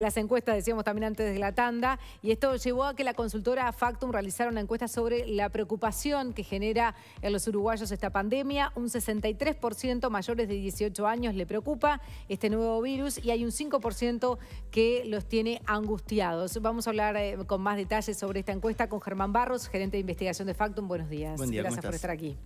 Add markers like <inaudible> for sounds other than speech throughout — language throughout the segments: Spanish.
Las encuestas, decíamos también antes de la tanda, y esto llevó a que la consultora Factum realizara una encuesta sobre la preocupación que genera en los uruguayos esta pandemia. Un 63% mayores de 18 años le preocupa este nuevo virus y hay un 5% que los tiene angustiados. Vamos a hablar eh, con más detalles sobre esta encuesta con Germán Barros, gerente de investigación de Factum. Buenos días. Gracias por estar aquí.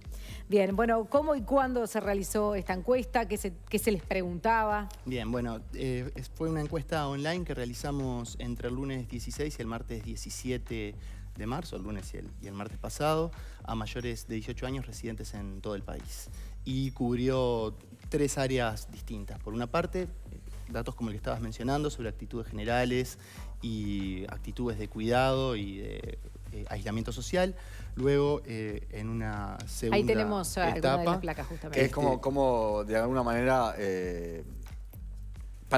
Bien, bueno, ¿cómo y cuándo se realizó esta encuesta? ¿Qué se, les preguntaba? Bien, bueno, eh, fue una encuesta online que realizamos entre el lunes 16 y el martes 17 de marzo, el lunes y el, martes pasado, a mayores de 18 años residentes en todo el país. Y cubrió tres áreas distintas. Por una parte, datos como el que estabas mencionando sobre actitudes generales y actitudes de cuidado y de eh, aislamiento social. Luego, eh, en una segunda Ahí tenemos eh, etapa, de las placas, justamente. es este como, de alguna manera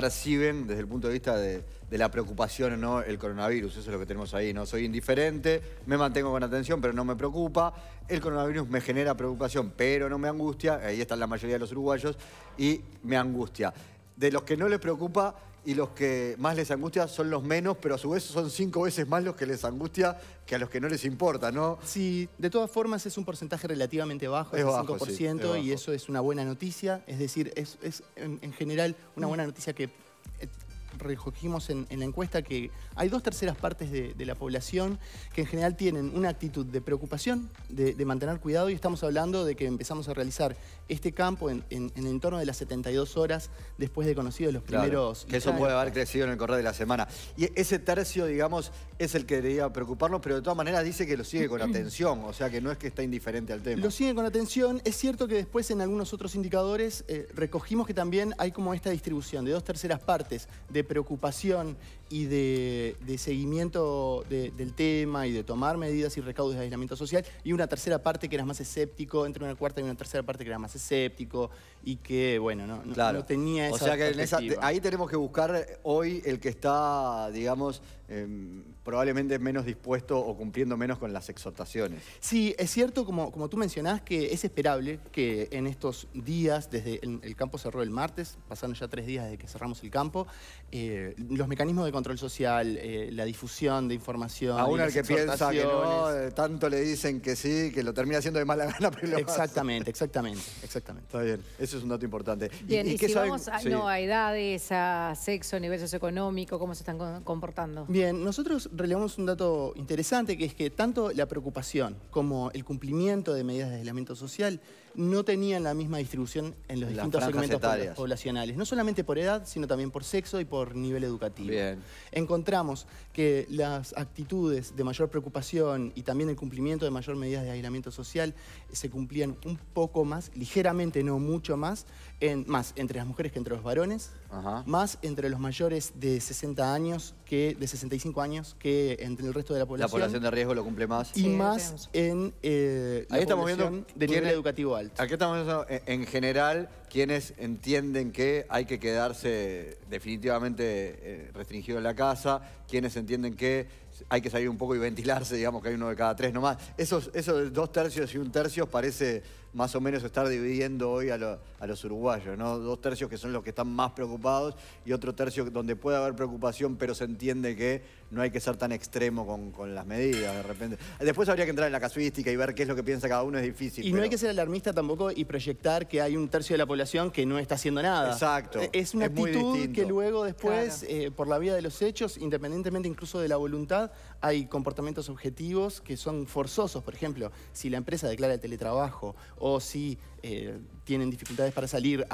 perciben desde el punto de vista de, la preocupación no el coronavirus. Eso es lo que tenemos ahí, ¿no? Soy indiferente, me mantengo con atención, pero no me preocupa. El coronavirus me genera preocupación, pero no me angustia. Ahí están la mayoría de los uruguayos y me angustia. De los que no les preocupa y los que más les angustia son los menos, pero a su vez son cinco veces más los que les angustia que a los que no les importa, ¿no? Sí, de todas formas es un porcentaje relativamente bajo, es, el 5%, y eso es una buena noticia. Es decir, es, en, general una mm. buena noticia que recogimos en, la encuesta que hay dos terceras partes de, la población que en general tienen una actitud de preocupación, de, mantener cuidado y estamos hablando de que empezamos a realizar este campo en, el entorno de las 72 horas después de conocidos los primeros... que eso puede haber crecido en el correr de la semana. Y ese tercio, digamos, es el que debería preocuparnos, pero de todas maneras dice que lo sigue con <clears throat> atención, o sea que no es que está indiferente al tema. Lo sigue con atención. Es cierto que después en algunos otros indicadores eh, recogimos que también hay como esta distribución de dos terceras partes de preocupación y de, seguimiento del tema y de tomar medidas y recaudos de aislamiento social, y una tercera parte que era más escéptico, entre una cuarta y una tercera parte que era más escéptico y que, bueno, no, tenía esa O sea que ahí tenemos que buscar eh, hoy el que está, digamos, em, probablemente menos dispuesto o cumpliendo menos con las exhortaciones. Sí, es cierto, como, como tú mencionás, que es esperable que en estos días, desde el, campo cerró el martes, pasaron ya tres días desde que cerramos el campo, eh, los mecanismos de control social, eh, la difusión de información. Aún al que piensa que no, tanto le dicen que sí, que lo termina haciendo de mala gana, <laughs> pero Exactamente, exactamente, exactamente. Está bien, eso es un dato importante. Bien, y, qué si a, no, a edades, a sexo, nivel socioeconómico, cómo se están comportando. Bien, nosotros relevamos un dato interesante que es que tanto la preocupación como el cumplimiento de medidas de aislamiento social no tenían la misma distribución en los distintos segmentos poblacionales. No solamente por edad, sino también por sexo y por nivel educativo. Bien encontramos que las actitudes de mayor preocupación y también el cumplimiento de mayor medidas de aislamiento social se cumplían un poco más, ligeramente, no mucho más, más entre las mujeres que entre los varones, más entre los mayores de 60 años de 65 años que entre el resto de la población. La población de riesgo lo cumple más. Y más en eh, estamos de nivel educativo alto. Aquí estamos viendo en general quienes entienden que hay que quedarse definitivamente eh, restringido en la casa, quienes entienden que hay que salir un poco y ventilarse, digamos que hay uno de cada tres nomás. Esos, esos dos tercios y un tercio parece más o menos estar dividiendo hoy a, los uruguayos, ¿no? Dos tercios que son los que están más preocupados y otro tercio donde puede haber preocupación, pero se entiende que no hay que ser tan extremo con, las medidas de repente. Después habría que entrar en la casuística y ver qué es lo que piensa cada uno, es difícil. Y no hay que ser alarmista tampoco y proyectar que hay un tercio de la población que no está haciendo nada. Exacto. E-, es una actitud que luego después, eh, por la vía de los hechos, independientemente incluso de la voluntad, hay comportamientos objetivos que son forzosos, por ejemplo, si la empresa declara el teletrabajo o si eh, tienen dificultades para salir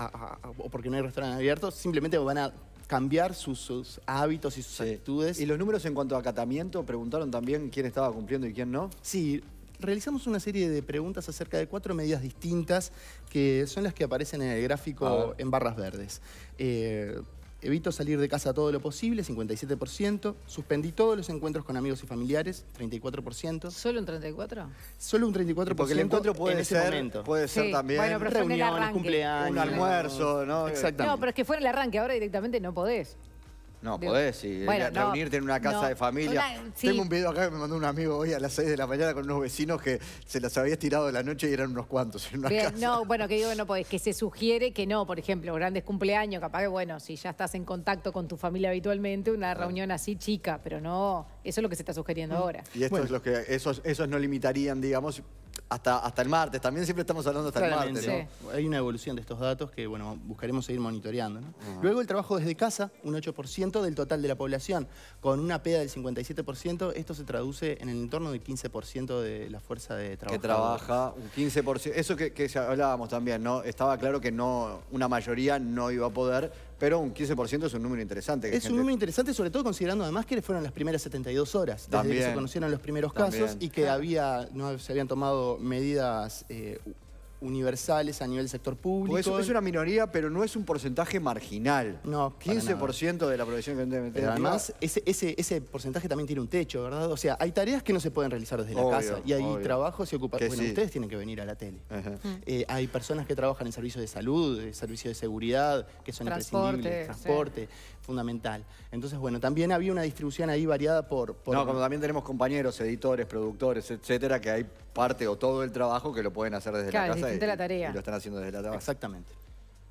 o porque no hay restaurantes abiertos, simplemente van a cambiar sus, hábitos y sus actitudes. ¿Y los números en cuanto a acatamiento? Preguntaron también quién estaba cumpliendo y quién no. Sí, realizamos una serie de preguntas acerca de cuatro medidas distintas que son las que aparecen en el gráfico en barras verdes. Eh, Evito salir de casa todo lo posible, 57%. Suspendí todos los encuentros con amigos y familiares, 34%. ¿Solo un 34%? Solo un 34% Porque el encuentro puede ser, momento. Puede ser también bueno, reuniones, cumpleaños. Un almuerzo, ¿no? Exactamente. No, pero es que fuera el arranque, ahora directamente no podés. No, podés, eh, reunirte en una casa de familia. Tengo un video acá que me mandó un amigo hoy a las 6 de la mañana con unos vecinos que se las había tirado de la noche y eran unos cuantos en una casa. No, bueno, que digo, no podés, que se sugiere que no, por ejemplo, grandes cumpleaños, capaz que, bueno, si ya estás en contacto con tu familia habitualmente, una reunión así chica, pero no, eso es lo que se está sugiriendo mm. ahora. Y esto es lo que, esos no limitarían, digamos, hasta, el martes. También siempre estamos hablando hasta el martes. Hay una evolución de estos datos que, bueno, buscaremos seguir monitoreando. Ah. Luego el trabajo desde casa, un 8% del total de la población. Con una peda del 57%, esto se traduce en el entorno del 15% de la fuerza de trabajo. Que trabaja un 15%. Eso que, que hablábamos también, ¿no? Estaba claro que no, una mayoría no iba a poder pero un 15% es un número interesante. es un número interesante, sobre todo considerando además que fueron las primeras 72 horas, desde que se conocieron los primeros casos y que había, no se habían tomado medidas eh, universales a nivel sector público. Eso pues es una minoría, pero no es un porcentaje marginal. No, 15% de la población que meter. Pero además, ese, ese, ese, porcentaje también tiene un techo, ¿verdad? O sea, hay tareas que no se pueden realizar desde la casa y hay trabajos y ocupaciones. Bueno, ustedes tienen que venir a la tele. Mm. Eh, hay personas que trabajan en servicios de salud, servicios de seguridad, que son imprescindibles, transporte fundamental. Entonces, bueno, también había una distribución ahí variada por... No, como también tenemos compañeros, editores, productores, etcétera, que hay parte o todo el trabajo que lo pueden hacer desde la casa. Es la tarea. Y lo están haciendo desde la casa. Exactamente.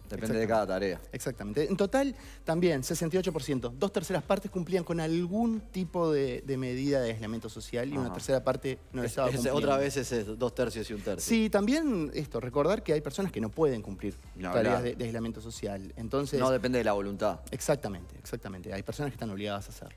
Depende de cada tarea. Exactamente. En total, también, 68%. Dos terceras partes cumplían con algún tipo de, medida de aislamiento social y una tercera parte no estaba cumpliendo. otra vez es dos tercios y un tercio. Sí, también esto, recordar que hay personas que no pueden cumplir tareas de, aislamiento social. Entonces... No depende de la voluntad. Exactamente, exactamente. Hay personas que están obligadas a hacerlo.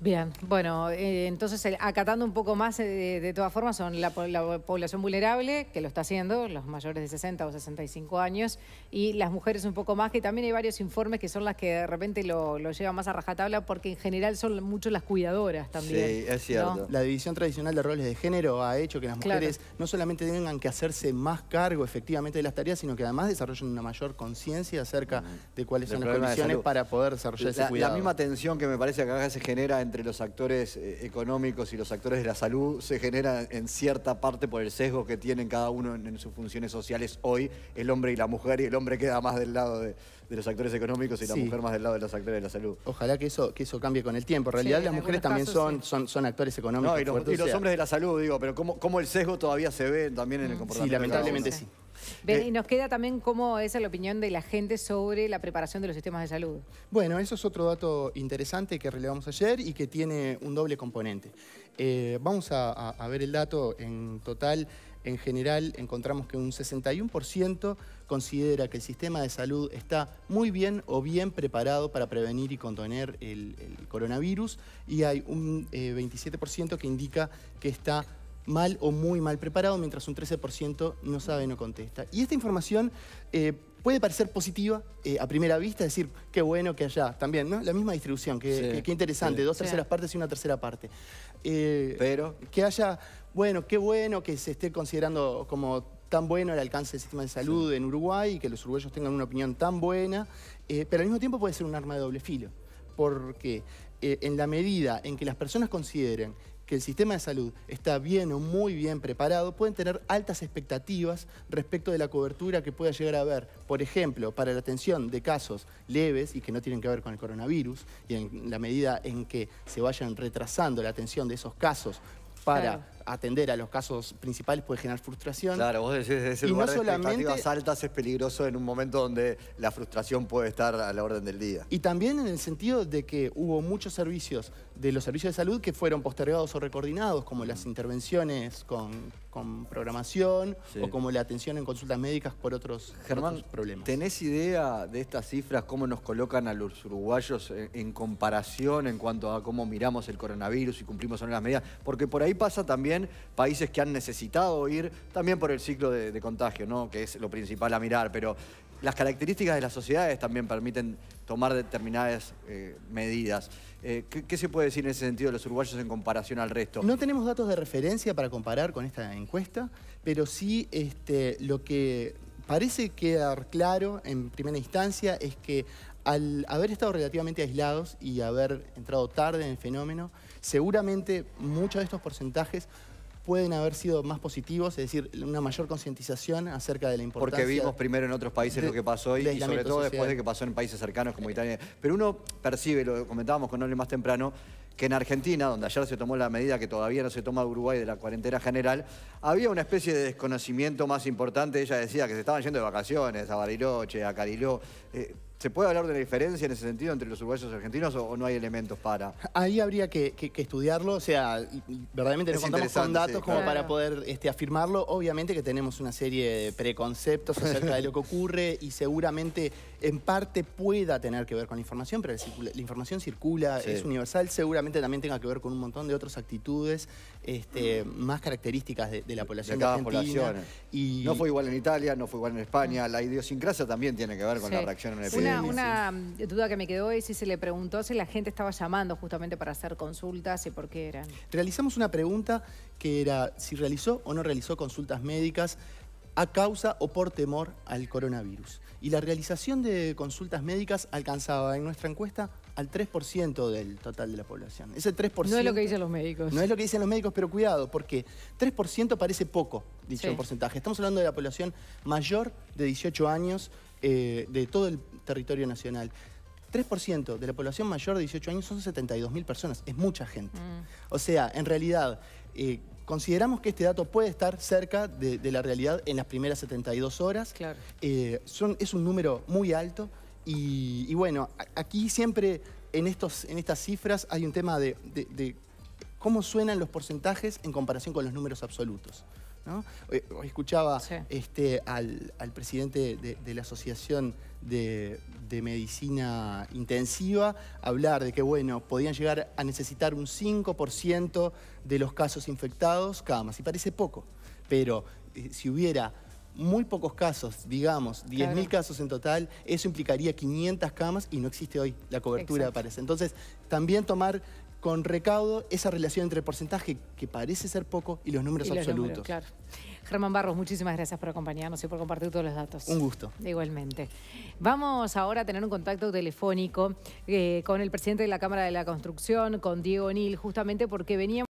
Bien, bueno, eh, entonces acatando un poco más, eh, de todas formas, son la, población vulnerable, que lo está haciendo, los mayores de 60 o 65 años, y las mujeres un poco más, que también hay varios informes que son las que de repente lo, lo llevan más a rajatabla, porque en general son mucho las cuidadoras también. Sí, es cierto. La división tradicional de roles de género ha hecho que las mujeres no solamente tengan que hacerse más cargo efectivamente de las tareas, sino que además desarrollen una mayor conciencia acerca mm. de cuáles son las condiciones para poder desarrollar ese la, cuidado. La misma tensión que me parece que se genera en entre los actores eh, económicos y los actores de la salud se genera en cierta parte por el sesgo que tienen cada uno en, sus funciones sociales hoy, el hombre y la mujer, y el hombre queda más del lado de, los actores económicos y la mujer más del lado de los actores de la salud. Ojalá que eso, que eso cambie con el tiempo. En realidad las mujeres también son, son, son actores económicos. y, los, hombres de la salud, digo, pero ¿cómo, cómo el sesgo todavía se ve también en el comportamiento. Sí, lamentablemente sí. Eh, y nos queda también cómo es la opinión de la gente sobre la preparación de los sistemas de salud. Bueno, eso es otro dato interesante que relevamos ayer y que tiene un doble componente. Eh, vamos a, ver el dato en total. En general encontramos que un 61% considera que el sistema de salud está muy bien o bien preparado para prevenir y contener el, coronavirus y hay un 27% eh, que indica que está mal o muy mal preparado, mientras un 13% no sabe, no contesta. Y esta información eh, puede parecer positiva eh, a primera vista, decir, qué bueno que haya también, ¿no? La misma distribución, qué interesante, dos terceras partes y una tercera parte. Eh, pero... Que haya, bueno, qué bueno que se esté considerando como tan bueno el alcance del sistema de salud en Uruguay y que los uruguayos tengan una opinión tan buena, pero al mismo tiempo puede ser un arma de doble filo porque eh, en la medida en que las personas consideren que el sistema de salud está bien o muy bien preparado, pueden tener altas expectativas respecto de la cobertura que pueda llegar a haber, por ejemplo, para la atención de casos leves y que no tienen que ver con el coronavirus, y en la medida en que se vayan retrasando la atención de esos casos para atender a los casos principales puede generar frustración. Claro, vos decís, desde ese y lugar no de expectativas altas es peligroso en un momento donde la frustración puede estar a la orden del día. Y también en el sentido de que hubo muchos servicios de los servicios de salud que fueron postergados o recoordinados, como las intervenciones con, programación o como la atención en consultas médicas por otros, problemas. ¿Tenés idea de estas cifras, cómo nos colocan a los uruguayos en, comparación en cuanto a cómo miramos el coronavirus y cumplimos o las medidas? Porque por ahí pasa también países que han necesitado ir, también por el ciclo de, contagio, ¿no? que es lo principal a mirar, pero las características de las sociedades también permiten tomar determinadas eh, medidas. Eh, ¿qué, se puede decir en ese sentido de los uruguayos en comparación al resto? No tenemos datos de referencia para comparar con esta encuesta, pero sí este, lo que parece quedar claro en primera instancia es que al haber estado relativamente aislados y haber entrado tarde en el fenómeno, seguramente muchos de estos porcentajes pueden haber sido más positivos, es decir, una mayor concientización acerca de la importancia. Porque vimos primero en otros países lo que pasó y, y sobre todo después de que pasó en países cercanos como Italia. Pero uno percibe, lo comentábamos con Ole más temprano, que en Argentina, donde ayer se tomó la medida que todavía no se toma Uruguay de la cuarentena general, había una especie de desconocimiento más importante. Ella decía que se estaban yendo de vacaciones a Bariloche, a Cariló. Eh, ¿Se puede hablar de la diferencia en ese sentido entre los uruguayos argentinos o, no hay elementos para? Ahí habría que, estudiarlo, o sea, verdaderamente no contamos con datos como para poder este, afirmarlo. Obviamente que tenemos una serie de preconceptos acerca de lo que ocurre y seguramente en parte pueda tener que ver con la información, pero la, información circula, es universal, seguramente también tenga que ver con un montón de otras actitudes este, más características de, la población Argentina. No fue igual en Italia, no fue igual en España, la idiosincrasia también tiene que ver con la reacción en el una, mm, duda que me quedó es si se le preguntó si la gente estaba llamando justamente para hacer consultas y por qué eran. Realizamos una pregunta que era si realizó o no realizó consultas médicas a causa o por temor al coronavirus. Y la realización de consultas médicas alcanzaba en nuestra encuesta al 3% del total de la población. Ese 3%... No es lo que dicen los médicos. No es lo que dicen los médicos, pero cuidado, porque 3% parece poco, dicho porcentaje. Estamos hablando de la población mayor de 18 años, eh, de todo el, territorio nacional. 3% de la población mayor de 18 años son 72.000 personas, es mucha gente. Mm. O sea, en realidad, eh, consideramos que este dato puede estar cerca de, la realidad en las primeras 72 horas. Claro. Eh, es un número muy alto y, bueno, aquí siempre en, estos, en estas cifras hay un tema de cómo suenan los porcentajes en comparación con los números absolutos. Hoy, eh, escuchaba este, al, presidente de, la Asociación de, Medicina Intensiva hablar de que, bueno, podían llegar a necesitar un 5% de los casos infectados camas. Y parece poco, pero eh, si hubiera muy pocos casos, digamos, 10.000 casos en total, eso implicaría 500 camas y no existe hoy la cobertura, para parece. Entonces, también tomar con recaudo esa relación entre el porcentaje, que parece ser poco, y los números absolutos. claro. Germán Barros, muchísimas gracias por acompañarnos y por compartir todos los datos. Un gusto. Igualmente. Vamos ahora a tener un contacto telefónico eh, con el presidente de la Cámara de la Construcción, con Diego Nil, justamente porque veníamos...